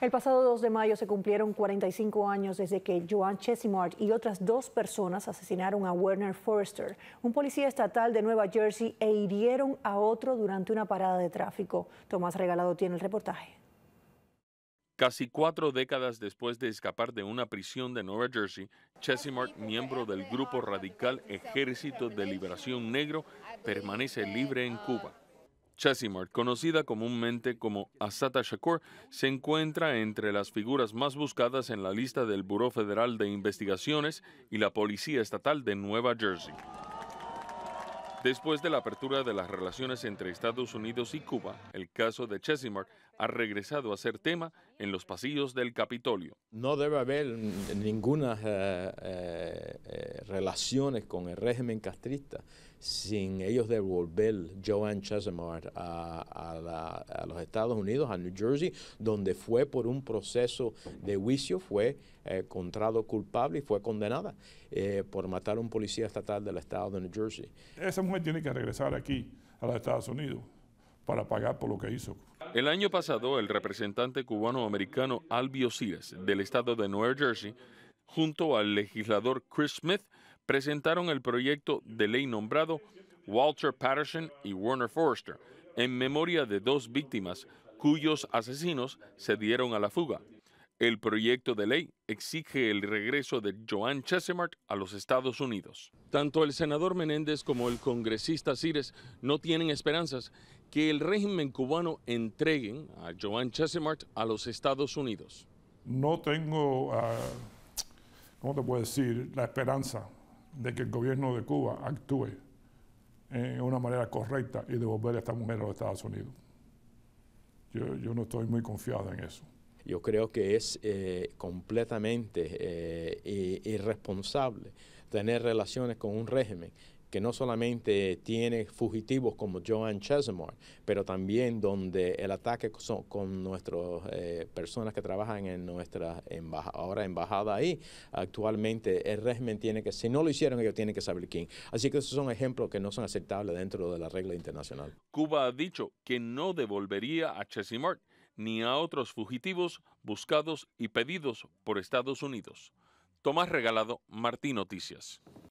El pasado 2 de mayo se cumplieron 45 años desde que Joan Chesimard y otras dos personas asesinaron a Werner Forrester, un policía estatal de Nueva Jersey, e hirieron a otro durante una parada de tráfico. Tomás Regalado tiene el reportaje. Casi cuatro décadas después de escapar de una prisión de Nueva Jersey, Chesimard, miembro del este grupo radical Ejército de Liberación Negro, permanece libre en Cuba. Chesimard, conocida comúnmente como Asata Shakur, se encuentra entre las figuras más buscadas en la lista del Buró Federal de Investigaciones y la Policía Estatal de Nueva Jersey. Después de la apertura de las relaciones entre Estados Unidos y Cuba, el caso de Chesimard ha regresado a ser tema en los pasillos del Capitolio. No debe haber ninguna relación eh, eh, eh, relaciones con el régimen castrista sin ellos devolver Joan Chesimard a, los Estados Unidos, a New Jersey, donde fue por un proceso de juicio, fue eh, encontrado culpable y fue condenada eh, por matar a un policía estatal del estado de New Jersey. Esa mujer tiene que regresar aquí, a los Estados Unidos, para pagar por lo que hizo. El año pasado, el representante cubano-americano Albio Cires, del estado de New Jersey, junto al legislador Chris Smith, presentaron el proyecto de ley nombrado Walter Patterson y Warner Forrester en memoria de dos víctimas cuyos asesinos se dieron a la fuga. El proyecto de ley exige el regreso de Joan Chesemart a los Estados Unidos. Tanto el senador Menéndez como el congresista Cires no tienen esperanzas que el régimen cubano entreguen a Joan Chesemart a los Estados Unidos. No tengo, ah, ¿cómo te puedo decir?, la esperanza de que el gobierno de Cuba actúe en una manera correcta y devolver a esta mujer a los Estados Unidos. Yo, no estoy muy confiado en eso. Yo creo que es eh, completamente eh, irresponsable tener relaciones con un régimen que no solamente tiene fugitivos como Joan Chesimard, pero también donde el ataque con, nuestras eh, personas que trabajan en nuestra ahora embajada ahí, actualmente el régimen tiene que, si no lo hicieron, ellos tienen que saber quién. Así que esos son ejemplos que no son aceptables dentro de la regla internacional. Cuba ha dicho que no devolvería a Chesimard ni a otros fugitivos buscados y pedidos por Estados Unidos. Tomás Regalado, Martín Noticias.